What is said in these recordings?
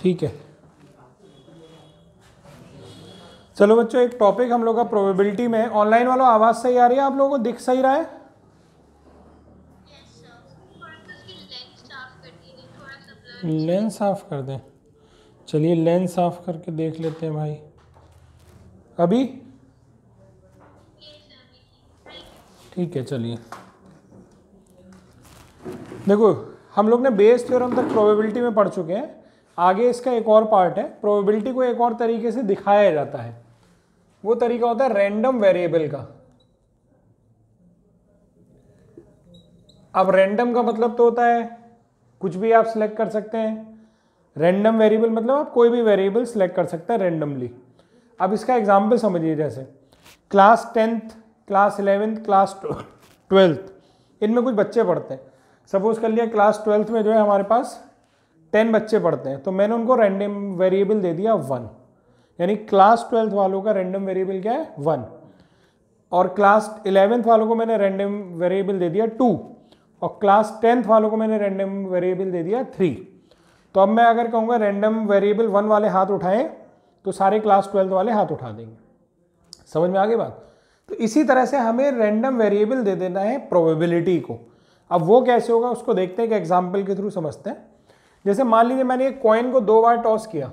ठीक है चलो बच्चों एक टॉपिक हम लोग का प्रोबेबिलिटी में ऑनलाइन वालों आवाज़ सही आ रही है आप लोगों को दिख सही रहा है लेंस साफ कर दें चलिए लेंस साफ करके देख लेते हैं भाई अभी ठीक है चलिए देखो हम लोग ने बेस थ्योरम तक प्रोबेबिलिटी में पढ़ चुके हैं आगे इसका एक और पार्ट है प्रोबेबिलिटी को एक और तरीके से दिखाया जाता है वो तरीका होता है रैंडम वेरिएबल का अब रैंडम का मतलब तो होता है कुछ भी आप सिलेक्ट कर सकते हैं रैंडम वेरिएबल मतलब आप कोई भी वेरिएबल सिलेक्ट कर सकते हैं रैंडमली अब इसका एग्जाम्पल समझिए जैसे class tenth class eleventh class twelfth इनमें कुछ बच्चे पढ़ते हैं सपोज कर लिया क्लास ट्वेल्थ में जो है हमारे पास टेन बच्चे पढ़ते हैं तो मैंने उनको रैंडम वेरिएबल दे दिया वन यानी क्लास ट्वेल्थ वालों का रैंडम वेरिएबल क्या है वन और क्लास इलेवेंथ वालों को मैंने रैंडम वेरिएबल दे दिया टू और क्लास टेंथ वालों को मैंने रैंडम वेरिएबल दे दिया थ्री तो अब मैं अगर कहूँगा रैंडम वेरिएबल वन वाले हाथ उठाएं तो सारे क्लास ट्वेल्थ वाले हाथ उठा देंगे समझ में आगे बात तो इसी तरह से हमें रैंडम वेरिएबल दे देना है प्रोबेबिलिटी को अब वो कैसे होगा उसको देखते हैं कि एग्जाम्पल के थ्रू समझते हैं जैसे मान लीजिए मैंने एक कॉइन को दो बार टॉस किया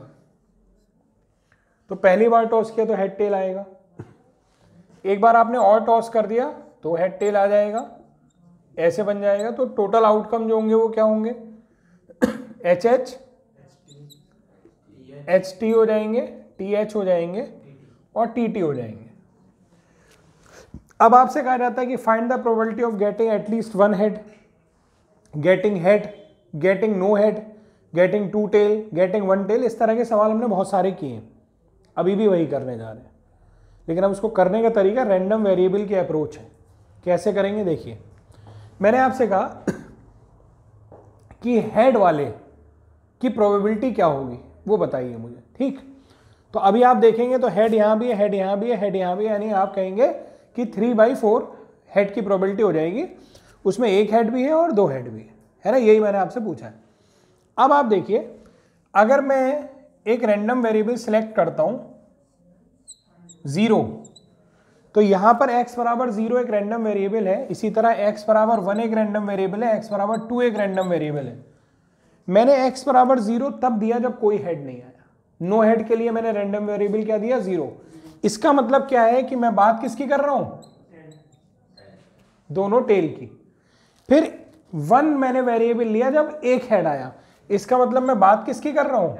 तो पहली बार टॉस किया तो हेड टेल आएगा एक बार आपने और टॉस कर दिया तो हेड टेल आ जाएगा ऐसे बन जाएगा तो टोटल आउटकम जो होंगे वो क्या होंगे एच एच एच टी हो जाएंगे टी एच हो जाएंगे और टी टी हो जाएंगे अब आपसे कहा जाता है कि find the probability of getting at least one head getting head getting no head getting two tail getting one tail इस तरह के सवाल हमने बहुत सारे किए हैं अभी भी वही करने जा रहे हैं लेकिन हम उसको करने का तरीका रैंडम वेरिएबल की अप्रोच है कैसे करेंगे देखिए मैंने आपसे कहा कि हेड वाले की प्रोबेबिलिटी क्या होगी वो बताइए मुझे ठीक तो अभी आप देखेंगे तो हेड यहाँ भी है हेड यहाँ भी है हेड यहाँ भी है यानी आप कहेंगे कि थ्री बाई फोर हेड की प्रोबेबिलिटी हो जाएगी उसमें एक हेड भी है और दो हेड भी है है ना यही मैंने आपसे पूछा है अब आप देखिए अगर मैं एक रैंडम वेरिएबल सेलेक्ट करता हूं ज़ीरो तो यहां पर x बराबर जीरो एक रैंडम वेरिएबल है इसी तरह x बराबर वन एक रैंडम वेरिएबल है x बराबर टू एक रैंडम वेरिएबल है मैंने x बराबर जीरो तब दिया जब कोई हेड नहीं आया नो हेड के लिए मैंने रैंडम वेरिएबल क्या दिया जीरो इसका मतलब क्या है कि मैं बात किसकी कर रहा हूं दोनों टेल की फिर वन मैंने वेरिएबल लिया जब एक हेड आया इसका मतलब मैं बात किसकी कर रहा हूँ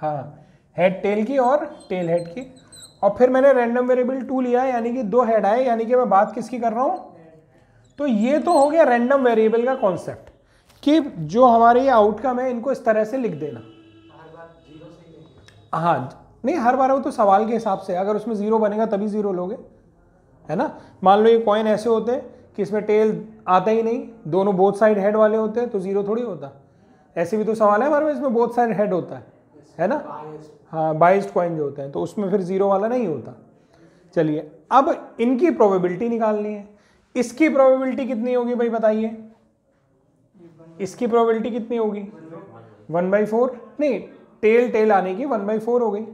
हाँ हेड टेल की और टेल हेड की और फिर मैंने रैंडम वेरिएबल टू लिया यानी कि दो हेड आए यानी कि मैं बात किसकी कर रहा हूँ तो ये तो हो गया रैंडम वेरिएबल का कॉन्सेप्ट कि जो हमारे ये आउटकम है इनको इस तरह से लिख देना हाँ नहीं हर बार वो तो सवाल के हिसाब से अगर उसमें ज़ीरो बनेगा तभी ज़ीरो लोगे है ना मान लो ये कॉइन ऐसे होते हैं कि इसमें टेल आता ही नहीं दोनों बोथ साइड हेड वाले होते हैं तो ज़ीरो थोड़ी होता ऐसे भी तो सवाल है हमारे इसमें बहुत सारे हेड होता है है ना हाँ बाइस्ड कॉइन जो होते हैं तो उसमें फिर जीरो वाला नहीं होता चलिए अब इनकी प्रोबेबिलिटी निकालनी है इसकी प्रोबेबिलिटी कितनी होगी भाई बताइए इसकी प्रोबेबिलिटी कितनी होगी वन बाई फोर नहीं टेल टेल आने की वन बाई फोर हो गई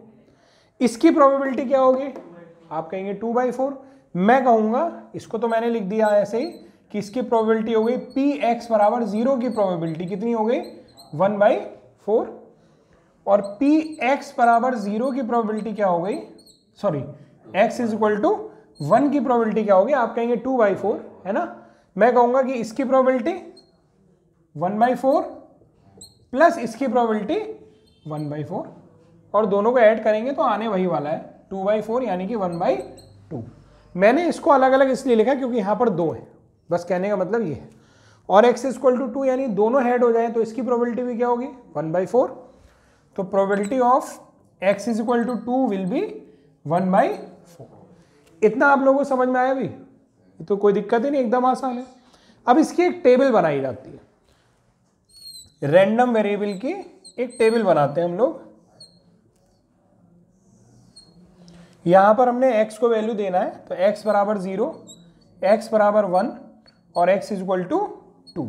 इसकी प्रोबेबिलिटी क्या होगी आप कहेंगे टू बाई फोर मैं कहूंगा इसको तो मैंने लिख दिया ऐसे ही कि इसकी प्रोबेबिलिटी हो गई पी एक्स बराबर जीरो की प्रोबेबिलिटी कितनी हो गई वन बाई फोर और पी एक्स बराबर जीरो की प्रोबेबिलिटी क्या हो गई sorry X is equal to one की प्रोबेबिलिटी क्या होगी आप कहेंगे टू बाई फोर है ना मैं कहूंगा कि इसकी probability one by four plus इसकी प्रोबेबिलिटी वन बाई फोर और दोनों को ऐड करेंगे तो आने वही वाला है टू बाई फोर यानी कि वन बाई टू मैंने इसको अलग अलग इसलिए लिखा क्योंकि यहां पर दो है बस कहने का मतलब ये है और एक्स इजक्वल टू टू यानी दोनों हेड हो जाए तो इसकी प्रोबेबिलिटी भी क्या होगी वन बाई फोर तो probability of X is equal to two will be one by four इतना आप लोगों को समझ में आया अभी तो कोई दिक्कत ही नहीं एकदम आसान है अब इसकी एक टेबल बनाई जाती है रैंडम वेरिएबल की एक टेबल बनाते हैं हम लोग यहां पर हमने x को वैल्यू देना है तो x बराबर जीरो एक्स बराबर वन और x is equal to two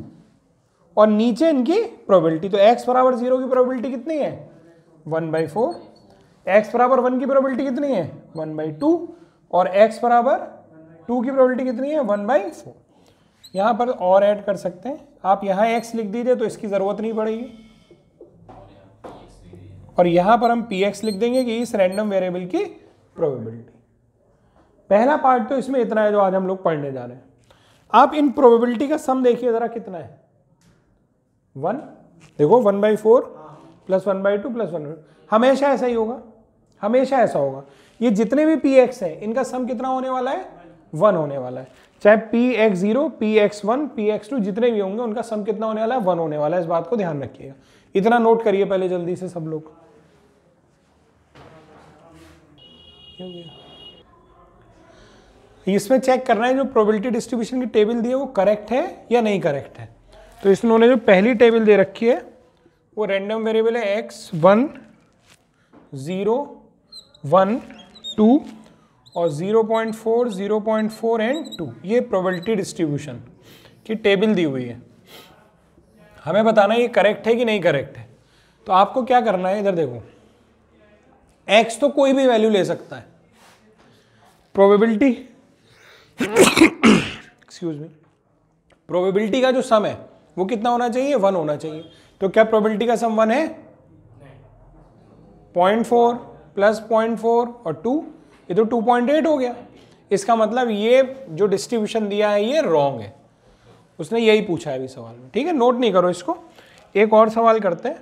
और नीचे इनकी प्रोबेबिलिटी तो एक्स बराबर जीरो की प्रोबेबिलिटी कितनी है वन बाई फोर एक्स बराबर वन की प्रोबेबिलिटी कितनी है वन बाई टू और एक्स बराबर टू की प्रोबेबिलिटी कितनी है वन बाई फोर यहाँ पर और ऐड कर सकते हैं आप यहाँ एक्स लिख दीजिए तो इसकी ज़रूरत नहीं पड़ेगी और यहाँ पर हम पी एक्स लिख देंगे कि इस रैंडम वेरिएबल की प्रोबेबिलिटी पहला पार्ट तो इसमें इतना है जो आज हम लोग पढ़ने जा रहे हैं आप इन प्रोबेबिलिटी का सम देखिए ज़रा कितना है वन देखो one by four plus one by two plus one हमेशा ऐसा ही होगा हमेशा ऐसा होगा ये जितने भी पी एक्स है इनका सम कितना होने वाला है वन होने वाला है चाहे P X zero P X one P X two जितने भी होंगे उनका सम कितना होने वाला है वन होने वाला है इस बात को ध्यान रखिएगा इतना नोट करिए पहले जल्दी से सब लोग इसमें चेक करना है जो प्रोबेबिलिटी डिस्ट्रीब्यूशन की टेबल दी है वो करेक्ट है या नहीं करेक्ट है तो इसमें उन्होंने जो पहली टेबल दे रखी है वो रैंडम वेरिएबल है X one zero one two और zero point four zero point four and two ये प्रोबेबिलिटी डिस्ट्रीब्यूशन की टेबल दी हुई है हमें बताना है ये करेक्ट है कि नहीं करेक्ट है तो आपको क्या करना है इधर देखो एक्स तो कोई भी वैल्यू ले सकता है प्रोबेबिलिटी एक्सक्यूज मी प्रोबेबिलिटी का जो सम है वो कितना होना चाहिए वन होना चाहिए तो क्या प्रोबेबिलिटी का सम वन है point four plus point four और टू ये तो टू पॉइंट एट हो गया इसका मतलब ये जो डिस्ट्रीब्यूशन दिया है ये रॉन्ग है उसने यही पूछा है अभी सवाल में ठीक है नोट नहीं करो इसको एक और सवाल करते हैं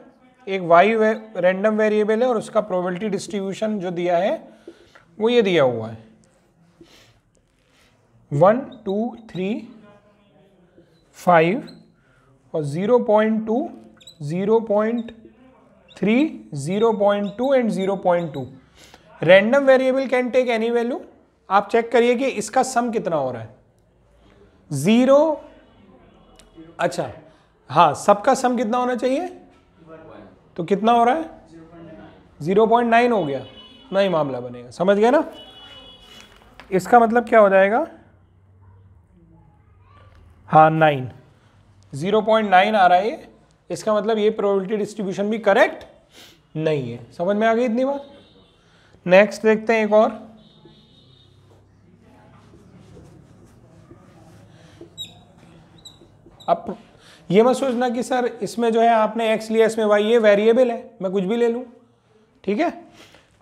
एक वाई वे, रैंडम वेरिएबल है और उसका प्रोबेबिलिटी डिस्ट्रीब्यूशन जो दिया है वो ये दिया हुआ है वन टू थ्री फाइव और zero point two zero point three zero point two and zero point two random variable can take any value आप चेक करिए कि इसका सम कितना हो रहा है ज़ीरो अच्छा हाँ सबका सम कितना होना चाहिए तो कितना हो रहा है ज़ीरो पॉइंट नाइन हो गया नहीं मामला बनेगा समझ गया ना इसका मतलब क्या हो जाएगा हाँ नाइन ज़ीरो पॉइंट नाइन आ रहा है ये इसका मतलब ये प्रोबेबिलिटी डिस्ट्रीब्यूशन भी करेक्ट नहीं है समझ में आ गई इतनी बात नेक्स्ट देखते हैं एक और अब ये मत सोचना कि सर इसमें जो है आपने एक्स लिया इसमें वाई ये वेरिएबल है मैं कुछ भी ले लूं ठीक है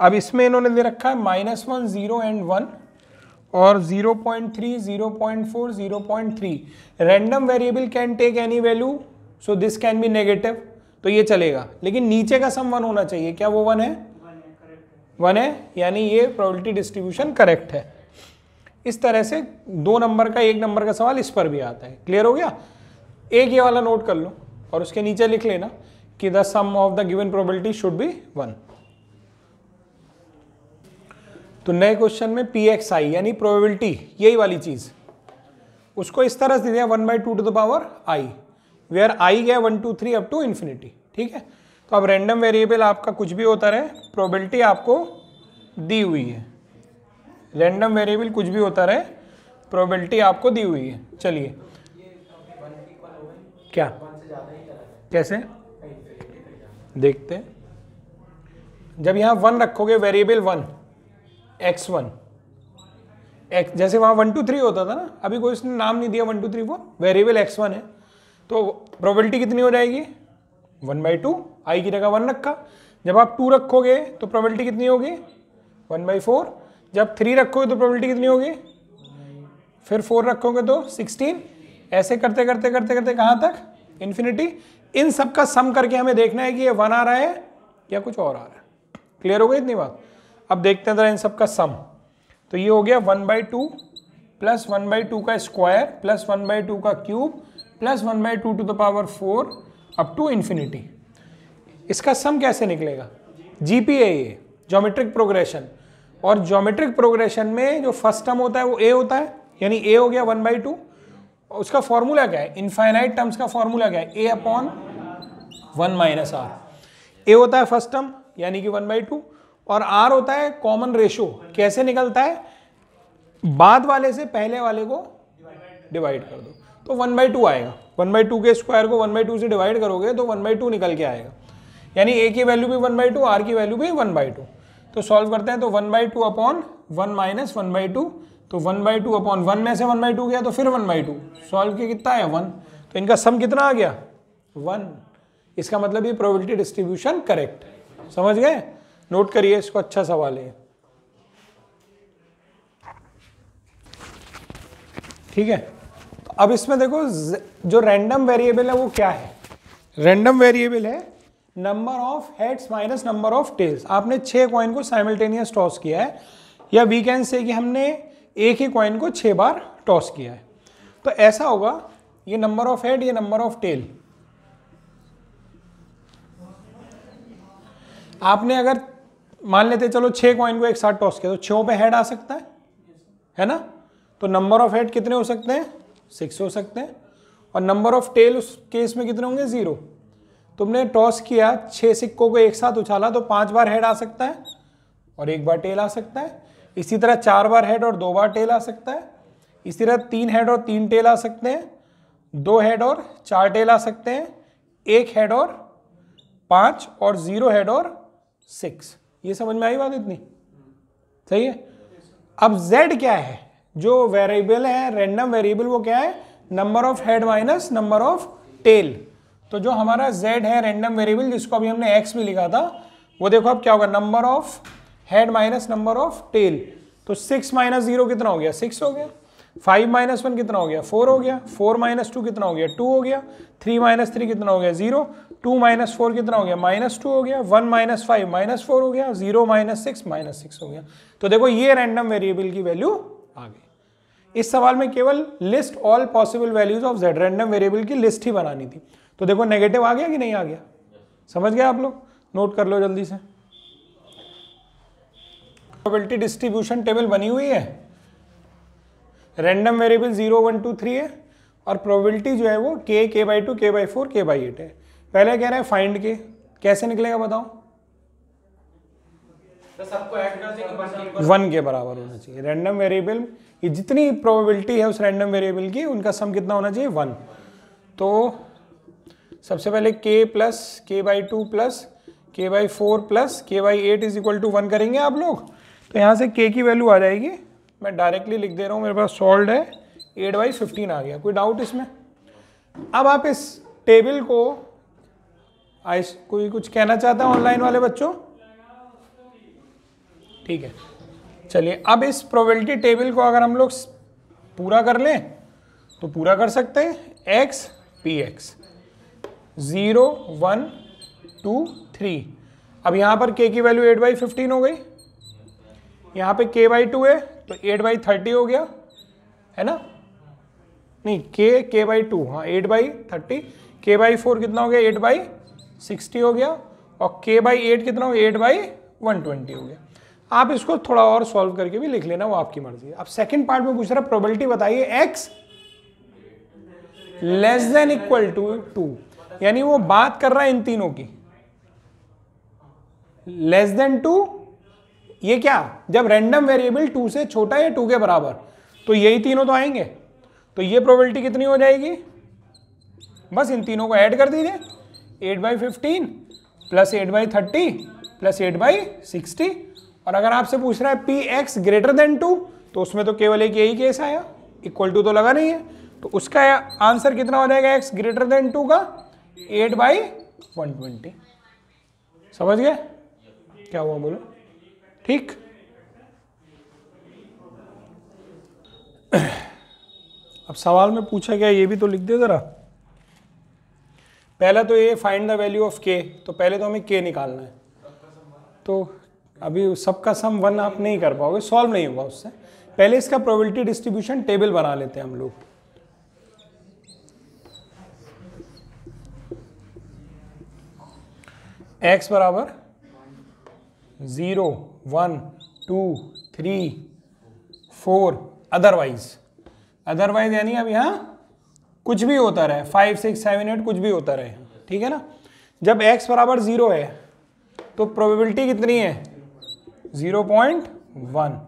अब इसमें इन्होंने दे रखा है minus one zero and one और 0.3, 0.4, 0.3 random variable can take any value so this can be negative तो ये चलेगा लेकिन नीचे का सम वन होना चाहिए क्या वो वन है वन है यानी ये प्रोबेबिलिटी डिस्ट्रीब्यूशन करेक्ट है इस तरह से दो नंबर का एक नंबर का सवाल इस पर भी आता है क्लियर हो गया एक ये वाला नोट कर लो और उसके नीचे लिख लेना कि the sum of the given probability should be one तो नए क्वेश्चन में पी एक्स आई यानी प्रोबेबिलिटी यही वाली चीज़ उसको इस तरह से दिया one by two to the power I where I गया one two three up to infinity ठीक है तो अब रेंडम वेरिएबल आपका कुछ भी होता रहे प्रोबेबिलिटी आपको दी हुई है रेंडम वेरिएबल कुछ भी होता रहे प्रोबेबिलिटी आपको दी हुई है चलिए क्या कैसे देखते हैं जब यहाँ वन रखोगे variable one X one X जैसे वहाँ वन टू थ्री होता था ना अभी कोई उसने नाम नहीं दिया one two three four variable X one है तो प्रोबेबिलिटी कितनी हो जाएगी वन बाई टू आई की जगह वन रखा जब आप टू रखोगे तो प्रोबेबिलिटी कितनी होगी वन बाई फोर जब थ्री रखोगे तो प्रोबेबिलिटी कितनी होगी फिर फोर रखोगे तो सिक्सटीन ऐसे करते करते करते करते कहाँ तक इन्फिनिटी इन सब का सम करके हमें देखना है कि ये वन आ रहा है या कुछ और आ रहा है क्लियर हो गई इतनी बात अब देखते हैं जरा इन सब का सम तो ये हो गया one by two plus one by two का square plus one by two का cube plus one by two to the power four up to infinity इसका सम कैसे निकलेगा जी पी ए ये जोमेट्रिक प्रोग्रेशन और जोमेट्रिक प्रोग्रेशन में जो first term होता है वो ए होता है यानी ए हो गया वन बाई टू उसका फॉर्मूला क्या है इनफाइनाइट टर्म्स का फॉर्मूला क्या है A upon one minus R A होता है फर्स्ट टर्म यानी कि वन बाई टू और आर होता है कॉमन रेशो कैसे निकलता है बाद वाले से पहले वाले को डिवाइड कर दो तो वन बाई टू आएगा वन बाई टू के स्क्वायर को वन बाई टू से डिवाइड करोगे तो वन बाई टू निकल के आएगा यानी ए की वैल्यू भी वन बाई टू आर की वैल्यू भी वन बाई टू तो सॉल्व करते हैं तो one by two upon one minus one by two तो one by two upon one में से वन बाई टू गया तो फिर वन बाई टू सॉल्व किया कितना है वन तो इनका सम कितना आ गया वन इसका मतलब ये प्रोबेबिलिटी डिस्ट्रीब्यूशन करेक्ट समझ गए नोट करिए इसको अच्छा सवाल है ठीक है तो अब इसमें देखो जो रैंडम वेरिएबल है वो क्या है रैंडम वेरिएबल है number of heads minus number of tails आपने छह कॉइन को साइमल्टेनियस टॉस किया है या वी कैन से कि हमने एक ही कॉइन को छह बार टॉस किया है तो ऐसा होगा ये नंबर ऑफ हेड ये नंबर ऑफ टेल आपने अगर मान लेते चलो छः कॉइन को एक साथ टॉस किया तो छः पे हेड आ सकता है है ना तो नंबर ऑफ हेड कितने हो सकते हैं सिक्स हो सकते हैं और नंबर ऑफ टेल उस केस में कितने होंगे ज़ीरो तुमने टॉस किया छः सिक्कों को एक साथ उछाला तो पाँच बार हेड आ सकता है और एक बार टेल आ सकता है इसी तरह चार बार हेड और दो बार टेल आ सकता है इसी तरह तीन हेड और तीन टेल आ सकते हैं दो हेड और चार टेल आ सकते हैं एक हेड और पाँच और ज़ीरो हेड और सिक्स ये समझ में आई बात इतनी सही है अब z क्या है जो वेरिएबल है रेंडम वेरिएबल वो क्या है number of head minus number of tail तो जो हमारा z है रेंडम वेरिएबल जिसको अभी हमने x भी लिखा था वो देखो अब क्या होगा number of head minus number of tail तो सिक्स माइनस जीरो कितना हो गया सिक्स हो गया फाइव माइनस वन कितना हो गया फोर हो गया फोर माइनस टू कितना हो गया टू हो गया थ्री माइनस थ्री कितना हो गया जीरो टू माइनस फोर कितना हो गया माइनस टू हो गया one minus five minus four हो गया zero minus six minus six हो गया तो देखो ये रैंडम वेरिएबल की वैल्यू आ गई इस सवाल में केवल list all possible values of Z random variable की लिस्ट ही बनानी थी तो देखो नेगेटिव आ गया कि नहीं आ गया समझ गया आप लोग नोट कर लो जल्दी से प्रोबेबिलिटी डिस्ट्रीब्यूशन टेबल बनी हुई है random variable zero one two three है और प्रोबेबिलिटी जो है वो K K by two K by four K by eight है पहले कह रहे हैं फाइंड के कैसे निकलेगा बताओ वन तो के बराबर होना चाहिए रैंडम वेरिएबल ये जितनी प्रोबेबिलिटी है उस रैंडम वेरिएबल की उनका सम कितना होना चाहिए वन तो सबसे पहले K plus K by two plus K by four plus K by eight is equal to one करेंगे आप लोग तो यहाँ से के की वैल्यू आ जाएगी मैं डायरेक्टली लिख दे रहा हूँ मेरे पास सॉल्व है एट बाई फिफ्टीन आ गया कोई डाउट इसमें अब आप इस टेबल को आइस कोई कुछ कहना चाहता है ऑनलाइन वाले बच्चों ठीक है चलिए अब इस प्रोबेबिलिटी टेबल को अगर हम लोग पूरा कर लें तो पूरा कर सकते हैं X P X zero one two three अब यहाँ पर के की वैल्यू एट बाई फिफ्टीन हो गई यहाँ पे के बाई टू है तो एट बाई थर्टी हो गया है ना नहीं के के बाई टू हाँ eight by thirty K by four कितना हो गया एट बाई सिक्सटी हो गया और के बाई एट कितना हो एट बाई वन ट्वेंटी हो गया आप इसको थोड़ा और सॉल्व करके भी लिख लेना वो आपकी मर्जी है आप सेकंड पार्ट में पूछ रहा प्रोबेबिलिटी बताइए X less than equal to two यानी वो बात कर रहा है इन तीनों की लेस देन टू ये क्या जब रैंडम वेरिएबल टू से छोटा या टू के बराबर तो यही तीनों तो आएंगे तो ये प्रोबेबिलिटी कितनी हो जाएगी बस इन तीनों को ऐड कर दीजिए eight by fifteen plus eight by thirty plus eight by sixty और अगर आपसे पूछ रहा है P X greater than two तो उसमें तो केवल एक यही केस आया इक्वल टू तो लगा नहीं है तो उसका आंसर कितना हो जाएगा एक्स ग्रेटर देन टू का एट बाई वन ट्वेंटी समझ गए क्या हुआ बोलो ठीक अब सवाल में पूछा गया ये भी तो लिख दे ज़रा पहला तो ये फाइंड द वैल्यू ऑफ के तो पहले तो हमें के निकालना है तो अभी सबका सम वन आप नहीं कर पाओगे सॉल्व नहीं होगा उससे पहले इसका प्रोबेबिलिटी डिस्ट्रीब्यूशन टेबल बना लेते हैं हम लोग एक्स बराबर zero one two three four otherwise otherwise यानी अब यहाँ कुछ भी होता रहे फाइव सिक्स सेवन एट कुछ भी होता रहे ठीक है ना जब एक्स बराबर ज़ीरो है तो प्रोबेबिलिटी कितनी है ज़ीरो पॉइंट वन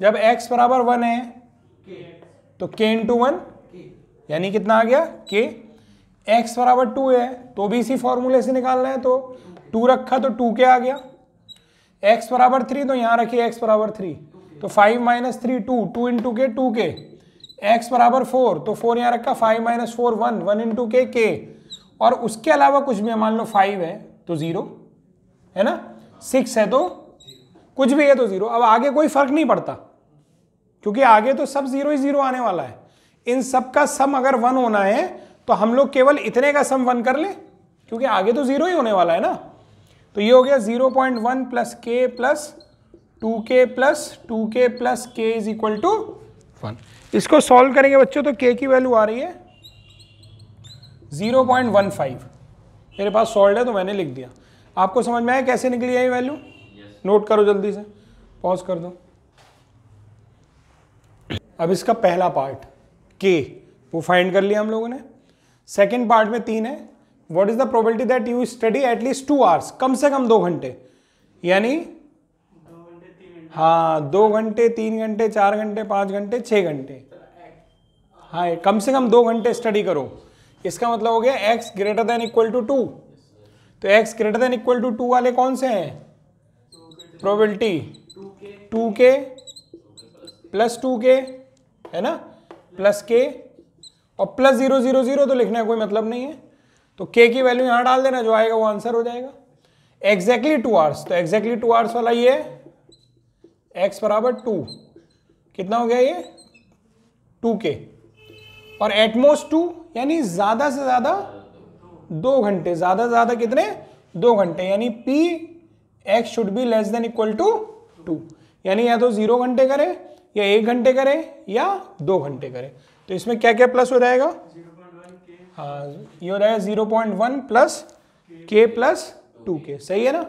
जब एक्स बराबर वन है तो के इंटू वन यानी कितना आ गया के एक्स बराबर टू है तो भी इसी फॉर्मूले से निकालना है तो टू रखा तो टू के आ गया एक्स बराबर थ्री तो यहाँ रखिए एक्स बराबर थ्री तो five minus three two two into K two K x बराबर फोर तो फोर यहाँ रखा five minus four one one into K K और उसके अलावा कुछ भी है मान लो फाइव है तो ज़ीरो है ना सिक्स है तो कुछ भी है तो ज़ीरो अब आगे कोई फ़र्क नहीं पड़ता क्योंकि आगे तो सब ज़ीरो ही ज़ीरो आने वाला है इन सब का सम अगर वन होना है तो हम लोग केवल इतने का सम वन कर ले क्योंकि आगे तो ज़ीरो ही होने वाला है ना तो ये हो गया zero point one plus K plus two K plus two K plus K is equal to one इसको सॉल्व करेंगे बच्चों तो के की वैल्यू आ रही है ज़ीरो पॉइंट वन फाइव मेरे पास सॉल्व है तो मैंने लिख दिया आपको समझ में आया कैसे निकली है ये वैल्यू yes. नोट करो जल्दी से पॉज कर दो अब इसका पहला पार्ट के वो फाइंड कर लिया हम लोगों ने सेकेंड पार्ट में तीन है what is the probability that you study at least two hours कम से कम दो घंटे यानी हाँ दो घंटे तीन घंटे चार घंटे पाँच घंटे छः घंटे हाँ कम से कम दो घंटे स्टडी करो इसका मतलब हो गया X greater than equal to two तो X greater than equal to two वाले कौन से हैं probability two K plus two K है ना प्लस के और प्लस जीरो जीरो जीरो तो लिखने का कोई मतलब नहीं है तो के की वैल्यू यहाँ डाल देना जो आएगा वो आंसर हो जाएगा एग्जैक्टली टू आवर्स तो एग्जैक्टली टू आवर्स वाला ये है एक्स बराबर टू कितना हो गया ये टू के और एटमोस्ट टू यानी ज़्यादा से ज़्यादा दो घंटे ज़्यादा से ज़्यादा कितने दो घंटे यानी P X should be less than equal to two यानी या तो ज़ीरो घंटे करे या एक घंटे करें या दो घंटे करें तो इसमें क्या क्या प्लस हो जाएगा हाँ ये हो जाएगा zero point one plus K plus two K सही है ना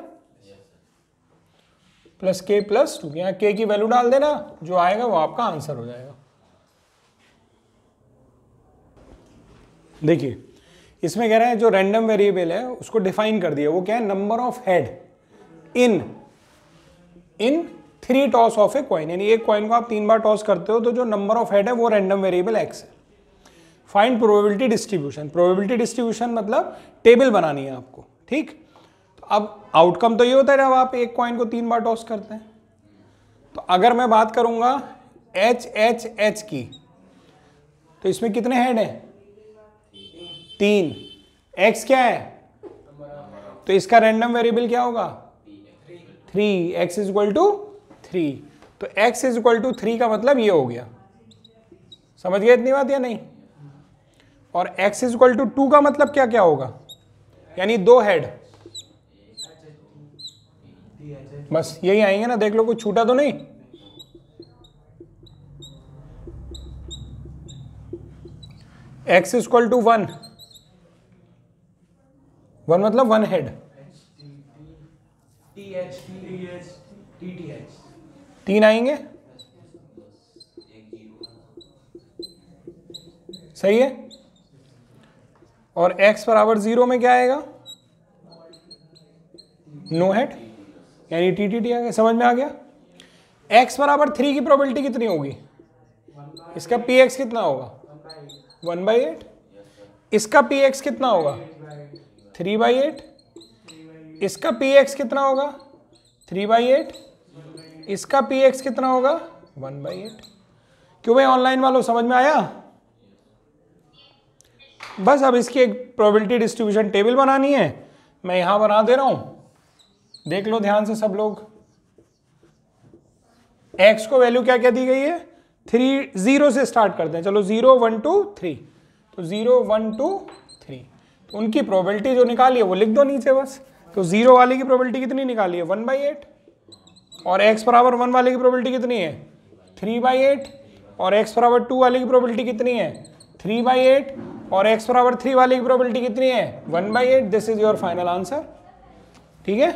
प्लस के प्लस टू यहाँ के की वैल्यू डाल देना जो आएगा वो आपका आंसर हो जाएगा देखिए इसमें कह रहे हैं जो रैंडम वेरिएबल है उसको डिफाइन कर दिया वो क्या है number of head in in three toss of a coin यानी एक कॉइन को आप तीन बार टॉस करते हो तो जो नंबर ऑफ हेड है वो रैंडम वेरिएबल एक्स है find probability distribution probability distribution मतलब टेबल बनानी है आपको ठीक अब आउटकम तो ये होता है जब आप एक कॉइन को तीन बार टॉस करते हैं तो अगर मैं बात करूंगा एच एच एच की तो इसमें कितने हेड हैं तीन एक्स क्या है तो इसका रैंडम वेरिएबल क्या होगा three X is equal to three तो X is equal to three का मतलब ये हो गया समझ गए इतनी बात या नहीं और X is equal to two का मतलब क्या क्या होगा यानी दो हेड बस यही आएंगे ना देख लो कुछ छूटा तो नहीं X equal to one one मतलब वन हेड तीन आएंगे सही है और x बराबर जीरो में क्या आएगा नो हेड यानी टी टी टी आ गया समझ में आ गया एक्स बराबर थ्री की प्रोबेबिलिटी कितनी होगी इसका पी एक्स कितना होगा वन बाई एट इसका पी एक्स कितना होगा थ्री बाई एट इसका पी एक्स कितना होगा थ्री बाई एट इसका पी एक्स कितना होगा वन बाई एट क्यों भाई ऑनलाइन वालों समझ में आया बस अब इसकी एक प्रोबेबिलिटी डिस्ट्रीब्यूशन टेबल बनानी है मैं यहां बना दे रहा हूं देख लो ध्यान से सब लोग एक्स को वैल्यू क्या क्या दी गई है थ्री जीरो से स्टार्ट करते हैं चलो जीरो वन टू थ्री तो जीरो वन टू थ्री तो उनकी प्रोबेबिलिटी जो निकाली है वो लिख दो नीचे बस तो जीरो वाले की प्रोबेबिलिटी कितनी निकाली है वन बाई एट और एक्स बराबर वन वाले की प्रोबेबिलिटी कितनी है थ्री बाई एट और एक्स बराबर टू वाले की प्रोबेबिलिटी कितनी है थ्री बाई एट और एक्स बराबर थ्री वाले की प्रोबेबिलिटी कितनी है one by eight this is your final answer ठीक है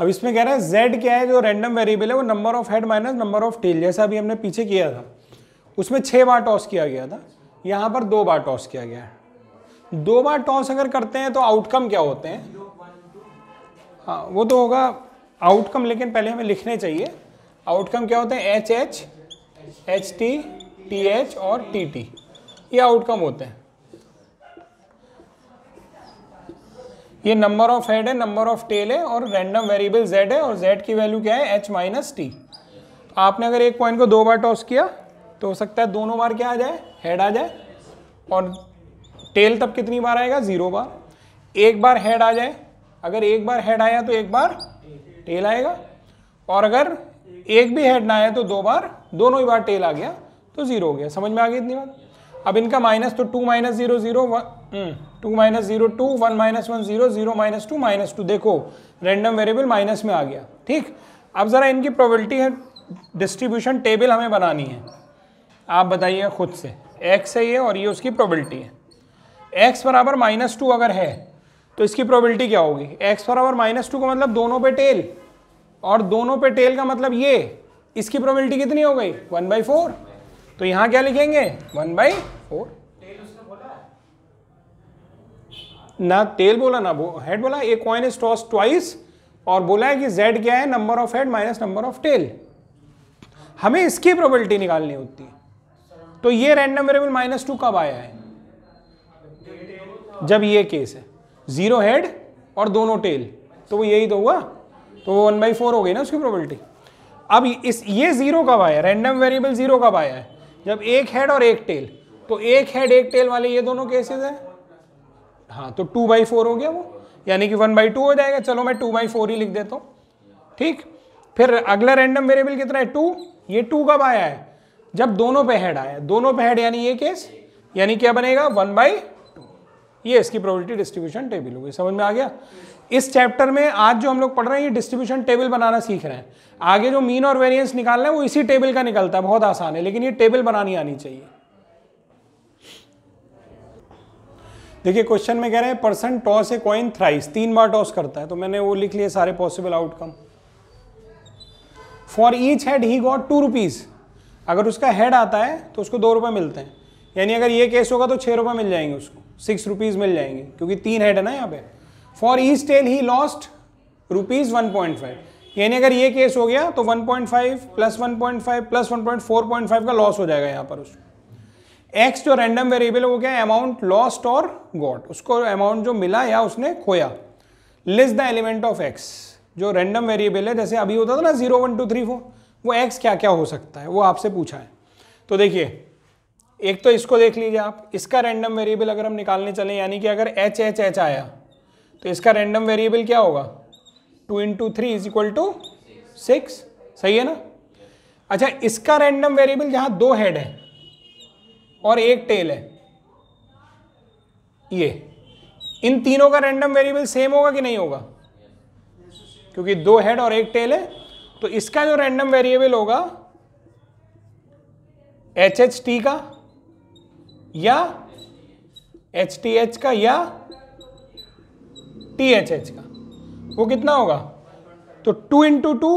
अब इसमें कह रहा है जेड क्या है जो रैंडम वेरिएबल है वो number of head minus number of tail जैसा अभी हमने पीछे किया था उसमें छः बार टॉस किया गया था यहाँ पर दो बार टॉस किया गया है दो बार टॉस अगर करते हैं तो आउटकम क्या होते हैं हाँ वो तो होगा आउटकम लेकिन पहले हमें लिखने चाहिए आउटकम क्या होते हैं H H H T T H और टी टी ये आउटकम होते हैं ये नंबर ऑफ हेड है नंबर ऑफ टेल है और रैंडम वेरिएबल z है और z की वैल्यू क्या है h माइनस टी आपने अगर एक पॉइंट को दो बार टॉस किया तो हो सकता है दोनों बार क्या आ जाए हेड आ जाए और टेल तब कितनी बार आएगा ज़ीरो बार एक बार हेड आ जाए अगर एक बार हेड आया तो एक बार टेल आएगा और अगर एक भी हेड ना आया तो दो बार दोनों ही बार टेल आ गया तो ज़ीरो हो गया समझ में आ गई इतनी बात अब इनका माइनस तो two minus zero zero one two minus zero two one minus one zero zero minus two minus two देखो रैंडम वेरिएबल माइनस में आ गया ठीक अब ज़रा इनकी प्रोबेबिलिटी है डिस्ट्रीब्यूशन टेबल हमें बनानी है आप बताइए खुद से एक्स है ये और ये उसकी प्रोबेबिलिटी है एक्स बराबर माइनस टू अगर है तो इसकी प्रोबेबिलिटी क्या होगी एक्स बराबर माइनस टू का मतलब दोनों पे टेल और दोनों पे टेल का मतलब ये इसकी प्रोबेबिलिटी कितनी हो गई वन बाई फोर तो यहाँ क्या लिखेंगे वन बाई फोर ना तेल बोला ना हेड बोला a coin is toss twice और बोला है कि जेड क्या है number of head minus number of tail हमें इसकी प्रोबेबिलिटी निकालनी होती है तो ये रैंडम वेरिएबल माइनस टू कब आया है जब ये केस है जीरो हेड और दोनों टेल तो वो यही तो हुआ तो वो वन बाई फोर हो गई ना उसकी प्रोबेबिलिटी अब इस ये जीरो कब आया रैंडम वेरिएबल जीरो कब आया है जब एक हेड और एक टेल तो एक हेड एक टेल वाले ये दोनों केसेस हैं हाँ तो टू बाई फोर हो गया वो यानी कि वन बाई टू हो जाएगा चलो मैं टू बाई फोर ही लिख देता हूँ ठीक फिर अगला रैंडम वेरिएबल कितना है टू ये टू कब आया है जब दोनों पे हेड आया दोनों पे हेड यानी ये केस यानी क्या बनेगा वन बाई टू ये इसकी प्रोबेबिलिटी डिस्ट्रीब्यूशन टेबल होगी समझ में आ गया इस चैप्टर में आज जो हम लोग पढ़ रहे हैं ये डिस्ट्रीब्यूशन टेबल बनाना सीख रहे हैं आगे जो मीन और वेरियंस निकालना है वो इसी टेबल का निकलता है बहुत आसान है लेकिन ये टेबल बनानी आनी चाहिए देखिए क्वेश्चन में कह रहे हैं person toss a coin thrice तीन बार टॉस करता है तो मैंने वो लिख लिए सारे possible outcome for each head he got two rupees अगर उसका हेड आता है तो उसको दो रुपए मिलते हैं यानी अगर ये केस होगा तो छह रुपए मिल जाएंगे उसको सिक्स रुपीज़ मिल जाएंगे क्योंकि तीन हेड है ना यहाँ पे for each tail he lost rupees one point five यानी अगर ये केस हो गया तो one point five plus one point five plus one point four point five का लॉस हो जाएगा यहाँ पर उसको एक्स जो रैंडम वेरिएबल वो क्या है अमाउंट लॉस्ट और गॉट उसको अमाउंट जो मिला या उसने खोया list the element of X जो रैंडम वेरिएबल है जैसे अभी होता था ना zero one two three four वो एक्स क्या क्या हो सकता है वो आपसे पूछा है तो देखिए एक तो इसको देख लीजिए आप इसका रैंडम वेरिएबल अगर हम निकालने चले यानी कि अगर एच एच एच आया तो इसका रैंडम वेरिएबल क्या होगा two into three is equal to six सही है ना अच्छा इसका रैंडम वेरिएबल जहाँ दो हेड है और एक टेल है ये इन तीनों का रैंडम वेरिएबल सेम होगा कि नहीं होगा क्योंकि दो हेड और एक टेल है तो इसका जो रैंडम वेरिएबल होगा एच एच टी का या एच टी एच का या टी एच एच का वो कितना होगा तो टू इंटू टू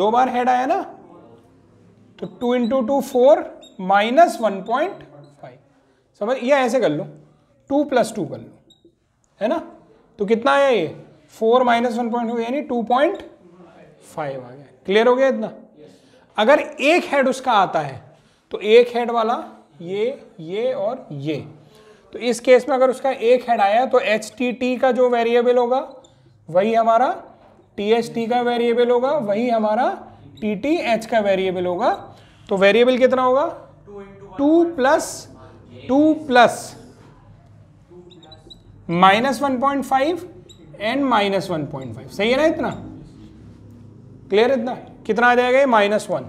दो बार हेड आया ना तो two into two four minus one point five समझ यह ऐसे कर लो टू प्लस टू कर लो है ना तो कितना आया ये फोर माइनस वन पॉइंट यानी टू पॉइंट फाइव आ गया क्लियर हो गया इतना अगर एक हेड उसका आता है तो एक हेड वाला ये ये और ये तो इस केस में अगर उसका एक हेड आया तो एच टी टी का जो वेरिएबल होगा वही हमारा टी एच टी का वेरिएबल होगा वही हमारा टी टी एच का वेरिएबल होगा तो वेरिएबल कितना होगा two plus two plus minus one point five and minus one point five सही है ना इतना क्लियर इतना कितना आ जाएगा ये माइनस वन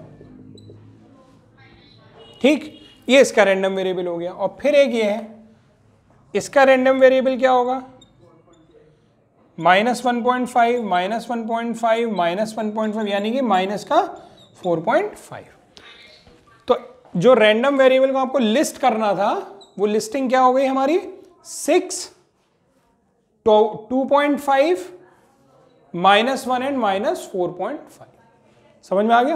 ठीक ये इसका रैंडम वेरिएबल हो गया और फिर एक ये है इसका रैंडम वेरिएबल क्या होगा minus one point five minus one point five minus one point five यानी कि माइनस का फोर पॉइंट फाइव जो रैंडम वेरिएबल को आपको लिस्ट करना था वो लिस्टिंग क्या हो गई हमारी six two point five minus one and minus four point five समझ में आ गया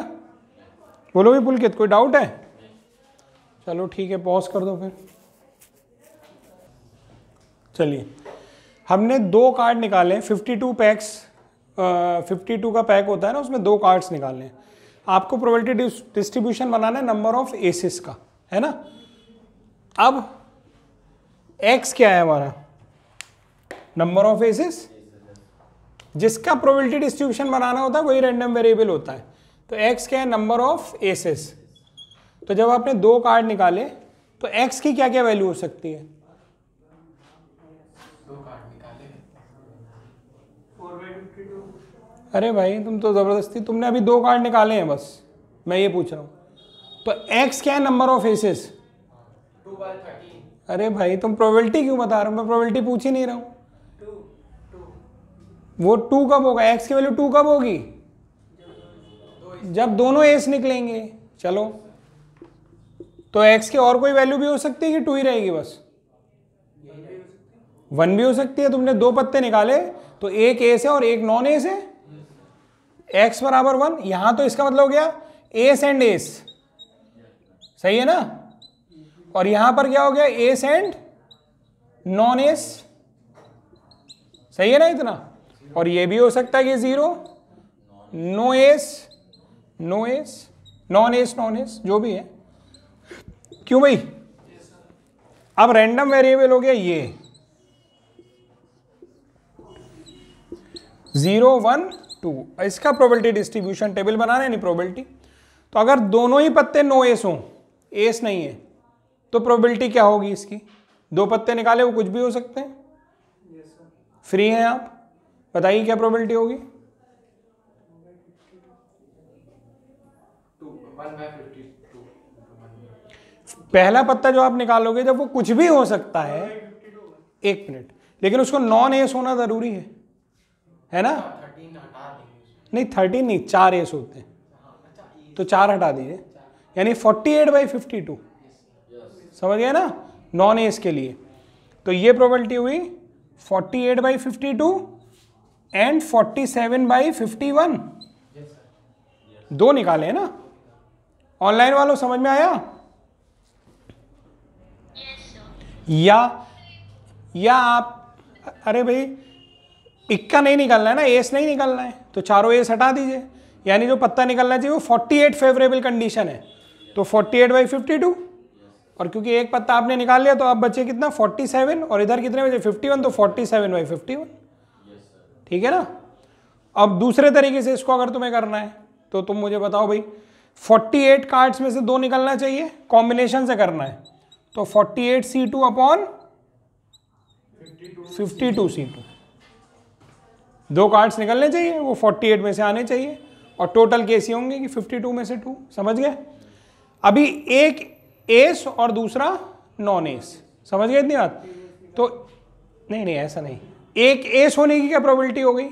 बोलो भी पुलकित कोई डाउट है चलो ठीक है पॉज कर दो फिर चलिए हमने दो कार्ड निकाले 52 पैक्स फिफ्टी टू का पैक होता है ना उसमें दो कार्ड्स निकाले हैं आपको प्रोबेबिलिटी डिस्ट्रीब्यूशन बनाना है नंबर ऑफ एसेस का है ना अब एक्स क्या है हमारा नंबर ऑफ एसेस जिसका प्रोबेबिलिटी डिस्ट्रीब्यूशन बनाना होता है वही रैंडम वेरिएबल होता है तो एक्स क्या है नंबर ऑफ एसेस तो जब आपने दो कार्ड निकाले तो एक्स की क्या क्या वैल्यू हो सकती है अरे भाई तुम तो ज़बरदस्ती तुमने अभी दो कार्ड निकाले हैं बस मैं ये पूछ रहा हूँ तो एक्स क्या है नंबर ऑफ एसेस अरे भाई तुम प्रोबेबिलिटी क्यों बता रहे हो मैं प्रोबेबिलिटी पूछ ही नहीं रहा हूँ वो टू कब होगा एक्स की वैल्यू टू कब होगी जब दोनों एस निकलेंगे चलो तो एक्स की और कोई वैल्यू भी हो सकती है कि टू ही रहेगी बस वन भी हो सकती है तुमने दो पत्ते निकाले तो एक एस है और एक नॉन एस है एक्स बराबर वन यहां तो इसका मतलब हो गया एस एंड एस सही है ना और यहां पर क्या हो गया एस एंड नॉन एस सही है ना इतना और ये भी हो सकता है कि zero no ace no ace non ace non ace जो भी है क्यों भाई अब रैंडम वेरिएबल हो गया ये जीरो वन टू इसका प्रोबेबिलिटी डिस्ट्रीब्यूशन टेबल बना रहे नहीं प्रोबेबिलिटी तो अगर दोनों ही पत्ते नो एस हों एस नहीं है तो प्रोबेबिलिटी क्या होगी इसकी दो पत्ते निकाले वो कुछ भी हो सकते हैं फ्री हैं आप बताइए क्या प्रोबेबिलिटी होगी पहला पत्ता जो आप निकालोगे जब वो कुछ भी हो सकता है एक मिनट लेकिन उसको नॉन एस होना जरूरी है है ना नहीं थर्टीन नहीं चार एस होते हैं तो चार हटा दीजिए यानी forty eight by fifty two समझ गए ना नॉन एस के लिए तो ये प्रोबेबिलिटी हुई forty eight by fifty two and forty seven by fifty one दो निकाले ना ऑनलाइन वालों समझ में आया yes, या या आप अरे भाई इक्का नहीं निकलना है ना एस नहीं निकलना है तो चारों एस हटा दीजिए यानी जो पत्ता निकलना चाहिए वो 48 फेवरेबल कंडीशन है तो 48 एट बाई फिफ्टी टू और क्योंकि एक पत्ता आपने निकाल लिया तो आप बचे कितना 47 और इधर कितने बचे 51 तो 47 सेवन बाई फिफ्टी ठीक है ना अब दूसरे तरीके से इसको अगर तुम्हें करना है तो तुम मुझे बताओ भाई फोर्टी एट कार्ड्स में से दो निकलना चाहिए कॉम्बिनेशन से करना है तो forty eight C two upon fifty two C two दो कार्ड्स निकलने चाहिए वो 48 में से आने चाहिए और टोटल केस ये होंगे कि 52 में से टू समझ गए अभी एक एस और दूसरा नॉन एस समझ गए इतनी बात तो नहीं नहीं ऐसा नहीं एक एस होने की क्या प्रोबेबिलिटी हो गई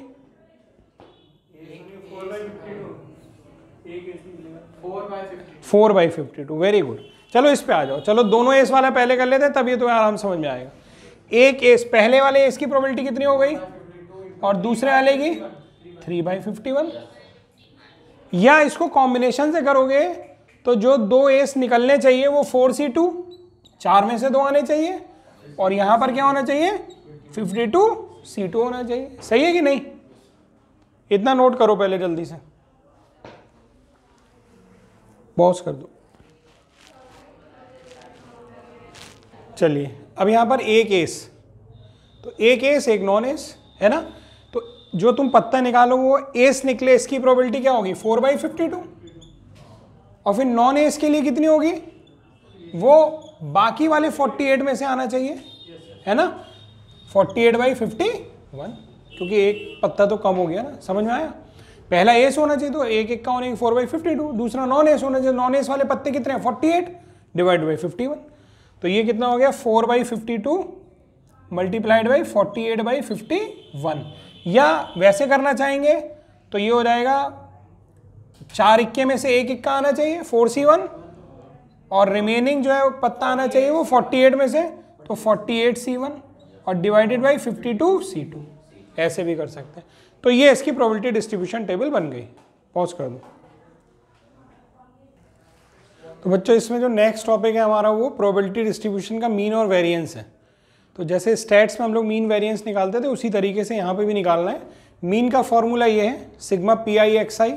four by fifty two very good चलो इस पे आ जाओ चलो दोनों एस वाला पहले कर लेते हैं तब ये तुम्हें आराम समझ में आएगा एक एस पहले वाले एस की प्रोबेबिलिटी कितनी हो गई और दूसरे वाले की थ्री बाई फिफ्टी वन या इसको कॉम्बिनेशन से करोगे तो जो दो एस निकलने चाहिए वो फोर सी टू चार में से दो आने चाहिए और यहां पर क्या होना चाहिए फिफ्टी टू सी टू होना चाहिए सही है कि नहीं इतना नोट करो पहले जल्दी से बॉस कर दो चलिए अब यहां पर एक एस तो एक एस एक नॉन एस है ना जो तुम पत्ता निकालो वो एस निकले इसकी प्रोबेबिलिटी क्या होगी फोर बाई फिफ्टी टू और फिर नॉन एस के लिए कितनी होगी वो बाकी वाले फोर्टी एट में से आना चाहिए है ना forty eight by fifty one क्योंकि एक पत्ता तो कम हो गया ना समझ में आया पहला एस होना चाहिए तो एक एक का होने की फोर बाई फिफ्टी टू दूसरा नॉन एस होना चाहिए नॉन एस वाले पत्ते कितने हैं forty eight divide by fifty one तो ये कितना हो गया four by fifty two multiplied by forty eight by fifty one या वैसे करना चाहेंगे तो ये हो जाएगा चार इक्के में से एक इक्का आना चाहिए फोर सी वन और रिमेनिंग जो है पत्ता आना चाहिए वो फोर्टी एट में से तो फोर्टी एट सी वन और divided by fifty two C two ऐसे भी कर सकते हैं तो ये इसकी प्रोबेबिलिटी डिस्ट्रीब्यूशन टेबल बन गई पॉज कर दो तो बच्चों इसमें जो नेक्स्ट टॉपिक है हमारा वो प्रोबेबिलिटी डिस्ट्रीब्यूशन का मीन और वेरिएंस है तो जैसे स्टैट्स में हम लोग मीन वेरिएंस निकालते थे तो उसी तरीके से यहाँ पे भी निकालना है मीन का फॉर्मूला ये है sigma P I X I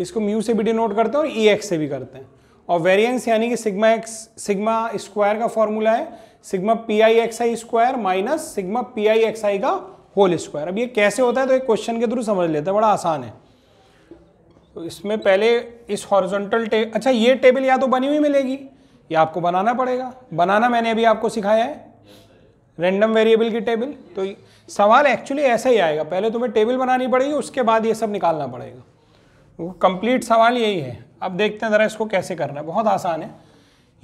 इसको म्यू से भी डिनोट करते हैं और ई e एक्स से भी करते हैं और वेरिएंस यानी कि सिग्मा एक्स सिग्मा स्क्वायर का फॉर्मूला है sigma P I X I square minus sigma P I X I का होल स्क्वायर अब ये कैसे होता है तो एक क्वेश्चन के थ्रू समझ लेते हैं बड़ा आसान है तो इसमें पहले इस हॉरिजॉन्टल टेबल अच्छा ये टेबल या तो बनी हुई मिलेगी या आपको बनाना पड़ेगा बनाना मैंने अभी आपको सिखाया है रैंडम वेरिएबल की टेबल तो सवाल एक्चुअली ऐसा ही आएगा पहले तुम्हें टेबल बनानी पड़ेगी उसके बाद ये सब निकालना पड़ेगा वो कंप्लीट सवाल यही है अब देखते हैं ज़रा इसको कैसे करना है बहुत आसान है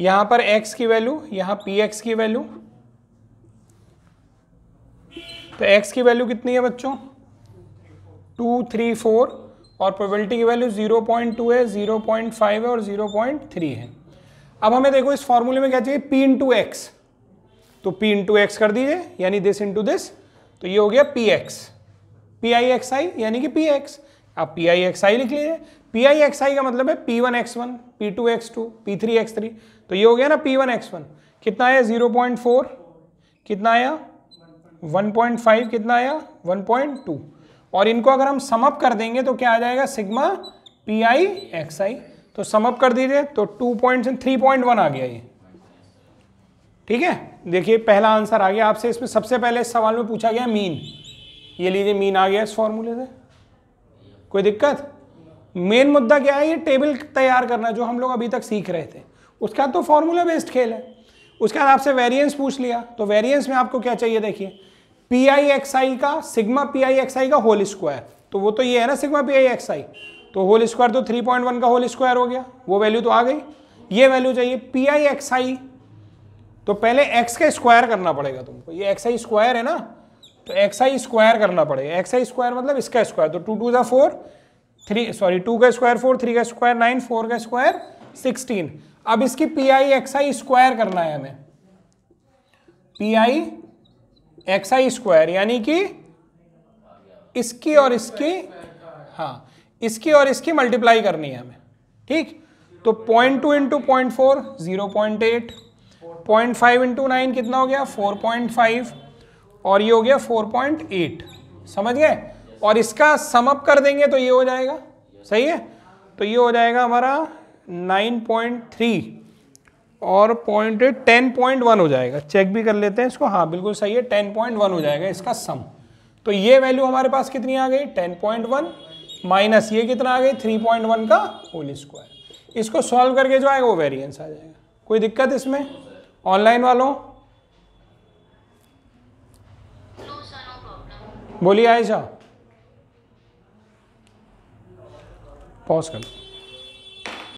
यहाँ पर x की वैल्यू यहाँ पी एक्स की वैल्यू तो x की वैल्यू कितनी है बच्चों टू थ्री फोर और प्रोबेबिलिटी की वैल्यू जीरो पॉइंट टू है जीरो पॉइंट फाइव है और जीरो पॉइंट थ्री है अब हमें देखो इस फॉर्मूले में क्या चाहिए पी इन टू एक्स तो p इंटू एक्स कर दीजिए यानी दिस इंटू दिस तो ये हो गया P X P I X I यानी कि पी एक्स आप पी आई एक्स आई लिख लीजिए पी आई एक्स आई का मतलब है P one X one P two X two P three X three तो ये हो गया ना पी वन एक्स वन कितना आया जीरो पॉइंट फोर कितना आया वन पॉइंट फाइव कितना आया वन पॉइंट टू और इनको अगर हम समअप कर देंगे तो क्या आ जाएगा sigma P I X I तो समअप कर दीजिए तो two point three point one आ गया ये ठीक है देखिए पहला आंसर आ गया आपसे इसमें सबसे पहले इस सवाल में पूछा गया मीन ये लीजिए मीन आ गया इस फॉर्मूले से कोई दिक्कत मेन मुद्दा क्या है ये टेबल तैयार करना जो हम लोग अभी तक सीख रहे थे उसका तो फॉर्मूला बेस्ड खेल है उसके बाद आपसे वेरिएंस पूछ लिया तो वेरिएंस में आपको क्या चाहिए देखिए पी आई एक्स आई का sigma P I X I का होल स्क्वायर तो वो तो ये है ना sigma P I X I तो होल स्क्वायर तो 3.1 का होल स्क्वायर हो गया वो वैल्यू तो आ गई ये वैल्यू चाहिए पी आई एक्स आई तो पहले एक्स का स्क्वायर करना पड़ेगा तुमको ये एक्स आई स्क्वायर है ना तो एक्स आई स्क्वायर करना पड़ेगा एक्स आई स्क्वायर मतलब इसका स्क्वायर तो टू टू ज़ा फोर थ्री सॉरी टू का स्क्वायर फोर थ्री का स्क्वायर नाइन फोर का स्क्वायर सिक्सटीन अब इसकी P I X I square करना है हमें P I X I square यानी कि इसकी और इसकी हाँ इसकी और इसकी मल्टीप्लाई करनी है हमें ठीक तो point two into point four zero point eight point five into nine कितना हो गया फोर पॉइंट फाइव और ये हो गया फोर पॉइंट एट समझ गए और इसका समअप कर देंगे तो ये हो जाएगा सही है तो ये हो जाएगा हमारा नाइन पॉइंट थ्री और पॉइंट टेन पॉइंट वन हो जाएगा चेक भी कर लेते हैं इसको हाँ बिल्कुल सही है टेन पॉइंट वन हो जाएगा इसका सम तो ये वैल्यू हमारे पास कितनी आ गई टेन पॉइंट वन माइनस ये कितना आ गई थ्री पॉइंट वन का होल स्क्वायर इसको सॉल्व करके जो आएगा वो वेरिएंस आ जाएगा कोई दिक्कत इसमें ऑनलाइन वालों बोलिए आयशा पॉज कर